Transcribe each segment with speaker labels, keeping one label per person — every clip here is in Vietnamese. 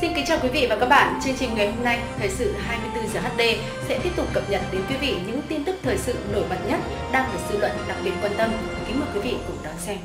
Speaker 1: Xin kính chào quý vị và các bạn. Chương trình ngày hôm nay, thời sự 24 giờ HD sẽ tiếp tục cập nhật đến quý vị những tin tức thời sự nổi bật nhất đang được dư luận đặc biệt quan tâm. Kính mời quý vị cùng đón xem.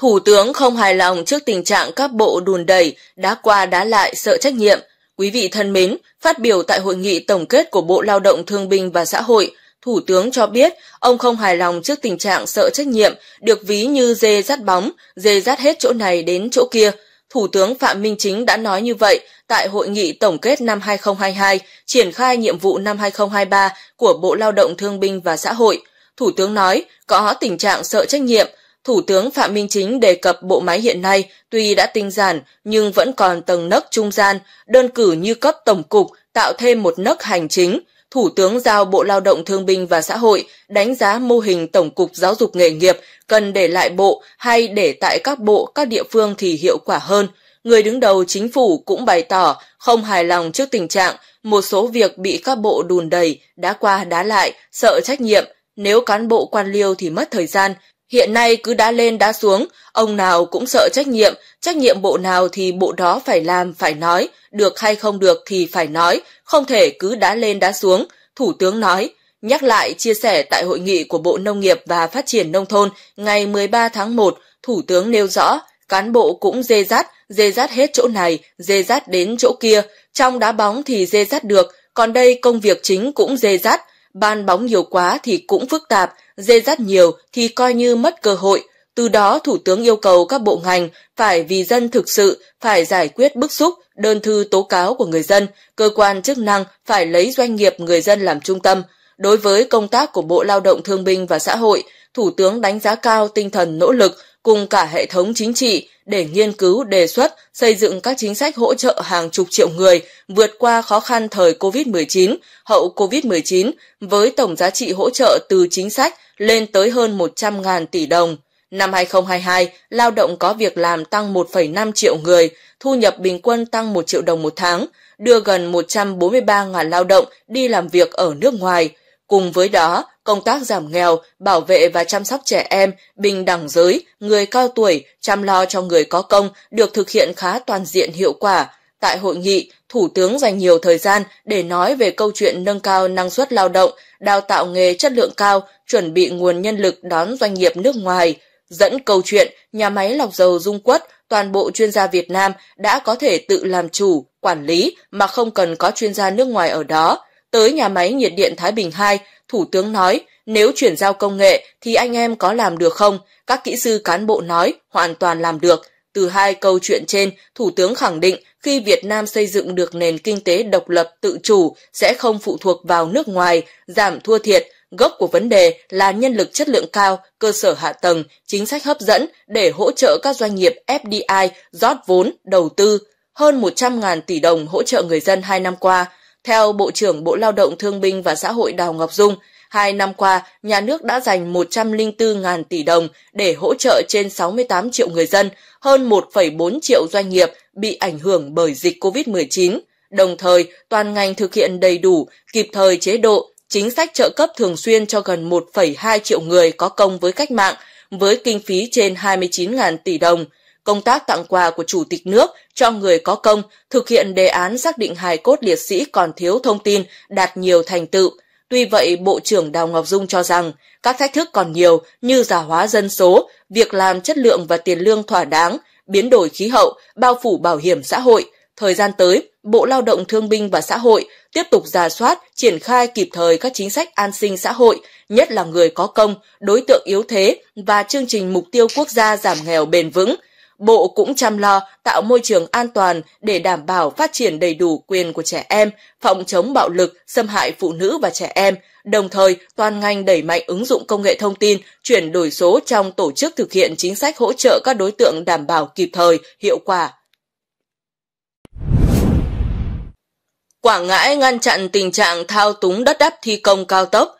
Speaker 1: Thủ tướng không hài lòng trước tình trạng các bộ đùn đẩy, đá qua đá lại sợ trách nhiệm. Quý vị thân mến, phát biểu tại hội nghị tổng kết của Bộ Lao động Thương binh và Xã hội, Thủ tướng cho biết ông không hài lòng trước tình trạng sợ trách nhiệm được ví như dê dắt bóng, dê dắt hết chỗ này đến chỗ kia – Thủ tướng Phạm Minh Chính đã nói như vậy tại hội nghị tổng kết năm 2022, triển khai nhiệm vụ năm 2023 của Bộ Lao động Thương binh và Xã hội. Thủ tướng nói có tình trạng sợ trách nhiệm, Thủ tướng Phạm Minh Chính đề cập bộ máy hiện nay tuy đã tinh giản nhưng vẫn còn tầng nấc trung gian, đơn cử như cấp tổng cục tạo thêm một nấc hành chính, Thủ tướng giao Bộ Lao động Thương binh và Xã hội đánh giá mô hình Tổng cục Giáo dục nghề nghiệp cần để lại bộ hay để tại các bộ, các địa phương thì hiệu quả hơn. Người đứng đầu chính phủ cũng bày tỏ không hài lòng trước tình trạng một số việc bị các bộ đùn đầy, đá qua đá lại, sợ trách nhiệm. Nếu cán bộ quan liêu thì mất thời gian, Hiện nay cứ đã lên đã xuống, ông nào cũng sợ trách nhiệm, trách nhiệm bộ nào thì bộ đó phải làm, phải nói, được hay không được thì phải nói, không thể cứ đã lên đã xuống, Thủ tướng nói. Nhắc lại chia sẻ tại hội nghị của Bộ Nông nghiệp và Phát triển Nông thôn ngày 13 tháng 1, Thủ tướng nêu rõ, cán bộ cũng dê dắt, dê dắt hết chỗ này, dê dắt đến chỗ kia, trong đá bóng thì dê dắt được, còn đây công việc chính cũng dê dắt, Ban bóng nhiều quá thì cũng phức tạp, dê dắt nhiều thì coi như mất cơ hội. Từ đó Thủ tướng yêu cầu các bộ ngành phải vì dân thực sự, phải giải quyết bức xúc, đơn thư tố cáo của người dân, cơ quan chức năng phải lấy doanh nghiệp người dân làm trung tâm. Đối với công tác của Bộ Lao động Thương binh và Xã hội, Thủ tướng đánh giá cao tinh thần nỗ lực cùng cả hệ thống chính trị để nghiên cứu đề xuất xây dựng các chính sách hỗ trợ hàng chục triệu người vượt qua khó khăn thời COVID-19, hậu COVID-19 với tổng giá trị hỗ trợ từ chính sách lên tới hơn 100.000 tỷ đồng. Năm 2022, lao động có việc làm tăng 1,5 triệu người, thu nhập bình quân tăng 1 triệu đồng một tháng, đưa gần 143.000 lao động đi làm việc ở nước ngoài, Cùng với đó, công tác giảm nghèo, bảo vệ và chăm sóc trẻ em, bình đẳng giới, người cao tuổi, chăm lo cho người có công được thực hiện khá toàn diện hiệu quả. Tại hội nghị, Thủ tướng dành nhiều thời gian để nói về câu chuyện nâng cao năng suất lao động, đào tạo nghề chất lượng cao, chuẩn bị nguồn nhân lực đón doanh nghiệp nước ngoài. Dẫn câu chuyện, nhà máy lọc dầu Dung Quất, toàn bộ chuyên gia Việt Nam đã có thể tự làm chủ, quản lý mà không cần có chuyên gia nước ngoài ở đó Tới nhà máy nhiệt điện Thái Bình 2, Thủ tướng nói nếu chuyển giao công nghệ thì anh em có làm được không? Các kỹ sư cán bộ nói hoàn toàn làm được. Từ hai câu chuyện trên, Thủ tướng khẳng định khi Việt Nam xây dựng được nền kinh tế độc lập tự chủ sẽ không phụ thuộc vào nước ngoài, giảm thua thiệt. Gốc của vấn đề là nhân lực chất lượng cao, cơ sở hạ tầng, chính sách hấp dẫn để hỗ trợ các doanh nghiệp FDI rót vốn, đầu tư. Hơn 100.000 tỷ đồng hỗ trợ người dân hai năm qua, theo Bộ trưởng Bộ Lao động Thương binh và Xã hội Đào Ngọc Dung, hai năm qua, nhà nước đã dành 104.000 tỷ đồng để hỗ trợ trên 68 triệu người dân, hơn 1,4 triệu doanh nghiệp bị ảnh hưởng bởi dịch COVID-19. Đồng thời, toàn ngành thực hiện đầy đủ, kịp thời chế độ, chính sách trợ cấp thường xuyên cho gần 1,2 triệu người có công với cách mạng, với kinh phí trên 29.000 tỷ đồng – công tác tặng quà của Chủ tịch nước cho người có công, thực hiện đề án xác định hài cốt liệt sĩ còn thiếu thông tin, đạt nhiều thành tựu. Tuy vậy, Bộ trưởng Đào Ngọc Dung cho rằng các thách thức còn nhiều như giả hóa dân số, việc làm chất lượng và tiền lương thỏa đáng, biến đổi khí hậu, bao phủ bảo hiểm xã hội. Thời gian tới, Bộ Lao động Thương binh và Xã hội tiếp tục giả soát, triển khai kịp thời các chính sách an sinh xã hội, nhất là người có công, đối tượng yếu thế và chương trình mục tiêu quốc gia giảm nghèo bền vững – Bộ cũng chăm lo tạo môi trường an toàn để đảm bảo phát triển đầy đủ quyền của trẻ em, phòng chống bạo lực, xâm hại phụ nữ và trẻ em. Đồng thời, toàn ngành đẩy mạnh ứng dụng công nghệ thông tin, chuyển đổi số trong tổ chức thực hiện chính sách hỗ trợ các đối tượng đảm bảo kịp thời, hiệu quả, Quảng Ngãi ngăn chặn tình trạng thao túng đất đắp thi công cao tốc,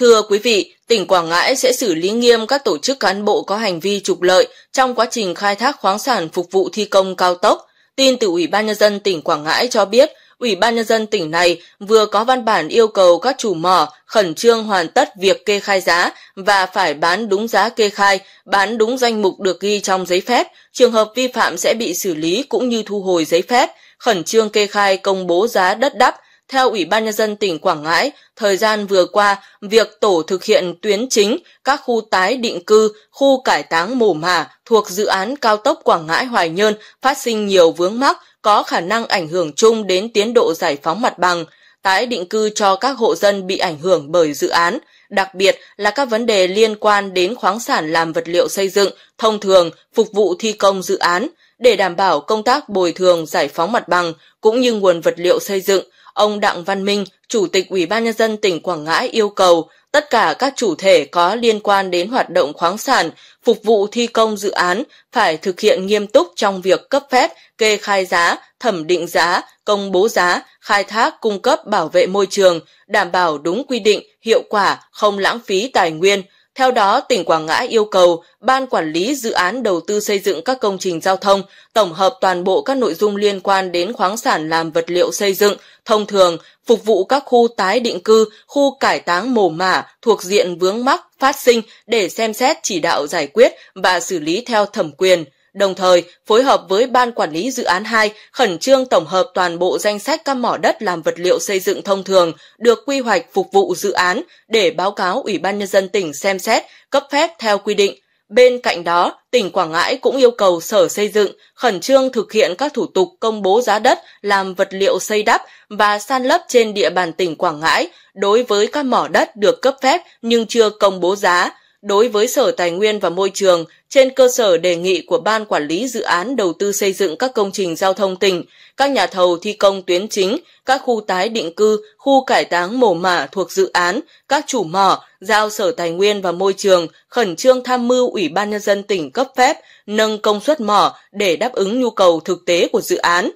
Speaker 1: Thưa quý vị, tỉnh Quảng Ngãi sẽ xử lý nghiêm các tổ chức cán bộ có hành vi trục lợi trong quá trình khai thác khoáng sản phục vụ thi công cao tốc. Tin từ Ủy ban Nhân dân tỉnh Quảng Ngãi cho biết, Ủy ban Nhân dân tỉnh này vừa có văn bản yêu cầu các chủ mỏ khẩn trương hoàn tất việc kê khai giá và phải bán đúng giá kê khai, bán đúng danh mục được ghi trong giấy phép. Trường hợp vi phạm sẽ bị xử lý cũng như thu hồi giấy phép, khẩn trương kê khai công bố giá đất đắp, theo Ủy ban Nhân dân tỉnh Quảng Ngãi, thời gian vừa qua, việc tổ thực hiện tuyến chính, các khu tái định cư, khu cải táng mồ mả thuộc dự án cao tốc Quảng Ngãi Hoài Nhơn phát sinh nhiều vướng mắc có khả năng ảnh hưởng chung đến tiến độ giải phóng mặt bằng, tái định cư cho các hộ dân bị ảnh hưởng bởi dự án, đặc biệt là các vấn đề liên quan đến khoáng sản làm vật liệu xây dựng, thông thường, phục vụ thi công dự án, để đảm bảo công tác bồi thường giải phóng mặt bằng cũng như nguồn vật liệu xây dựng, Ông Đặng Văn Minh, Chủ tịch Ủy ban Nhân dân tỉnh Quảng Ngãi yêu cầu tất cả các chủ thể có liên quan đến hoạt động khoáng sản, phục vụ thi công dự án phải thực hiện nghiêm túc trong việc cấp phép, kê khai giá, thẩm định giá, công bố giá, khai thác, cung cấp bảo vệ môi trường, đảm bảo đúng quy định, hiệu quả, không lãng phí tài nguyên, theo đó, tỉnh Quảng Ngãi yêu cầu Ban Quản lý Dự án Đầu tư xây dựng các công trình giao thông tổng hợp toàn bộ các nội dung liên quan đến khoáng sản làm vật liệu xây dựng, thông thường, phục vụ các khu tái định cư, khu cải táng mồ mả thuộc diện vướng mắc phát sinh để xem xét chỉ đạo giải quyết và xử lý theo thẩm quyền – đồng thời phối hợp với Ban Quản lý Dự án 2 khẩn trương tổng hợp toàn bộ danh sách các mỏ đất làm vật liệu xây dựng thông thường được quy hoạch phục vụ dự án để báo cáo Ủy ban Nhân dân tỉnh xem xét, cấp phép theo quy định. Bên cạnh đó, tỉnh Quảng Ngãi cũng yêu cầu Sở Xây dựng khẩn trương thực hiện các thủ tục công bố giá đất làm vật liệu xây đắp và san lấp trên địa bàn tỉnh Quảng Ngãi đối với các mỏ đất được cấp phép nhưng chưa công bố giá, đối với Sở Tài nguyên và Môi trường trên cơ sở đề nghị của Ban Quản lý Dự án Đầu tư xây dựng các công trình giao thông tỉnh, các nhà thầu thi công tuyến chính, các khu tái định cư, khu cải táng mồ mả thuộc dự án, các chủ mỏ, giao Sở Tài nguyên và Môi trường khẩn trương tham mưu Ủy ban Nhân dân tỉnh cấp phép nâng công suất mỏ để đáp ứng nhu cầu thực tế của dự án.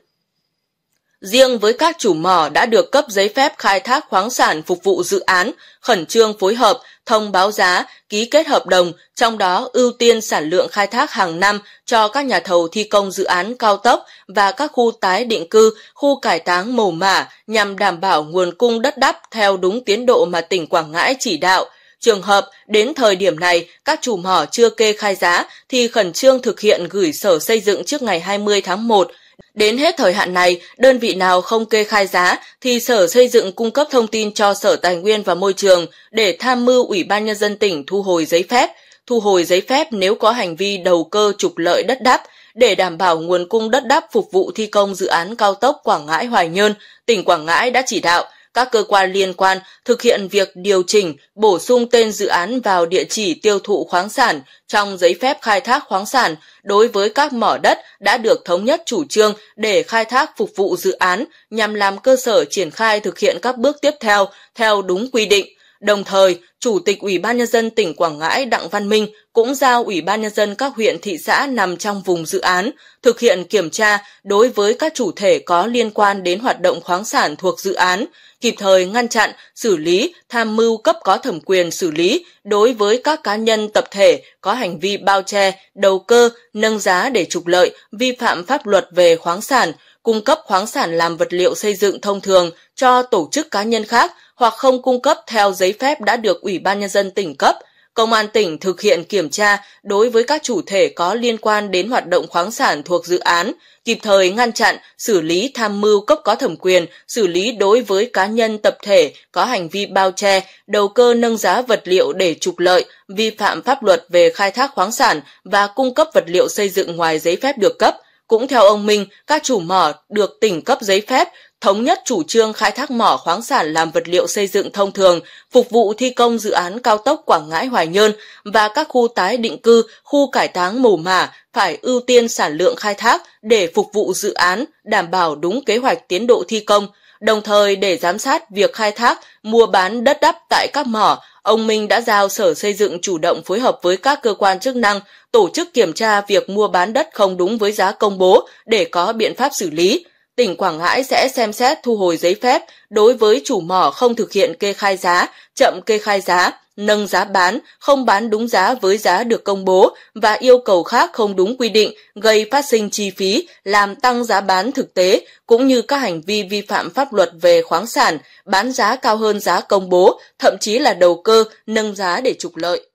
Speaker 1: Riêng với các chủ mỏ đã được cấp giấy phép khai thác khoáng sản phục vụ dự án, khẩn trương phối hợp, thông báo giá, ký kết hợp đồng, trong đó ưu tiên sản lượng khai thác hàng năm cho các nhà thầu thi công dự án cao tốc và các khu tái định cư, khu cải táng mồ mả nhằm đảm bảo nguồn cung đất đắp theo đúng tiến độ mà tỉnh Quảng Ngãi chỉ đạo. Trường hợp đến thời điểm này các chủ mỏ chưa kê khai giá thì khẩn trương thực hiện gửi sở xây dựng trước ngày 20 tháng 1 Đến hết thời hạn này, đơn vị nào không kê khai giá thì Sở Xây dựng cung cấp thông tin cho Sở Tài nguyên và Môi trường để tham mưu Ủy ban Nhân dân tỉnh thu hồi giấy phép, thu hồi giấy phép nếu có hành vi đầu cơ trục lợi đất đắp để đảm bảo nguồn cung đất đắp phục vụ thi công dự án cao tốc Quảng Ngãi Hoài Nhơn, tỉnh Quảng Ngãi đã chỉ đạo các cơ quan liên quan thực hiện việc điều chỉnh, bổ sung tên dự án vào địa chỉ tiêu thụ khoáng sản trong giấy phép khai thác khoáng sản đối với các mỏ đất đã được thống nhất chủ trương để khai thác phục vụ dự án nhằm làm cơ sở triển khai thực hiện các bước tiếp theo theo đúng quy định Đồng thời, Chủ tịch Ủy ban Nhân dân tỉnh Quảng Ngãi Đặng Văn Minh cũng giao Ủy ban Nhân dân các huyện thị xã nằm trong vùng dự án thực hiện kiểm tra đối với các chủ thể có liên quan đến hoạt động khoáng sản thuộc dự án, kịp thời ngăn chặn, xử lý, tham mưu cấp có thẩm quyền xử lý đối với các cá nhân tập thể có hành vi bao che, đầu cơ, nâng giá để trục lợi, vi phạm pháp luật về khoáng sản, cung cấp khoáng sản làm vật liệu xây dựng thông thường cho tổ chức cá nhân khác hoặc không cung cấp theo giấy phép đã được Ủy ban Nhân dân tỉnh cấp, Công an tỉnh thực hiện kiểm tra đối với các chủ thể có liên quan đến hoạt động khoáng sản thuộc dự án, kịp thời ngăn chặn, xử lý tham mưu cấp có thẩm quyền, xử lý đối với cá nhân tập thể có hành vi bao che, đầu cơ nâng giá vật liệu để trục lợi, vi phạm pháp luật về khai thác khoáng sản và cung cấp vật liệu xây dựng ngoài giấy phép được cấp, cũng theo ông Minh, các chủ mỏ được tỉnh cấp giấy phép thống nhất chủ trương khai thác mỏ khoáng sản làm vật liệu xây dựng thông thường, phục vụ thi công dự án cao tốc Quảng Ngãi Hoài Nhơn và các khu tái định cư, khu cải táng mồ mả phải ưu tiên sản lượng khai thác để phục vụ dự án, đảm bảo đúng kế hoạch tiến độ thi công, đồng thời để giám sát việc khai thác, mua bán đất đắp tại các mỏ, ông Minh đã giao Sở Xây dựng chủ động phối hợp với các cơ quan chức năng tổ chức kiểm tra việc mua bán đất không đúng với giá công bố để có biện pháp xử lý. Tỉnh Quảng Ngãi sẽ xem xét thu hồi giấy phép đối với chủ mỏ không thực hiện kê khai giá, chậm kê khai giá, nâng giá bán, không bán đúng giá với giá được công bố và yêu cầu khác không đúng quy định, gây phát sinh chi phí, làm tăng giá bán thực tế, cũng như các hành vi vi phạm pháp luật về khoáng sản, bán giá cao hơn giá công bố, thậm chí là đầu cơ, nâng giá để trục lợi.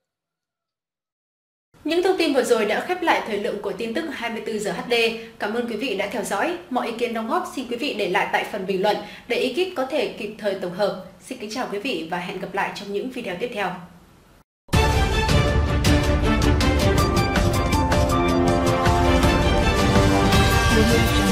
Speaker 1: Những thông tin vừa rồi đã khép lại thời lượng của tin tức 24 giờ HD. Cảm ơn quý vị đã theo dõi. Mọi ý kiến đóng góp xin quý vị để lại tại phần bình luận để ekip có thể kịp thời tổng hợp. Xin kính chào quý vị và hẹn gặp lại trong những video tiếp theo. Thank you.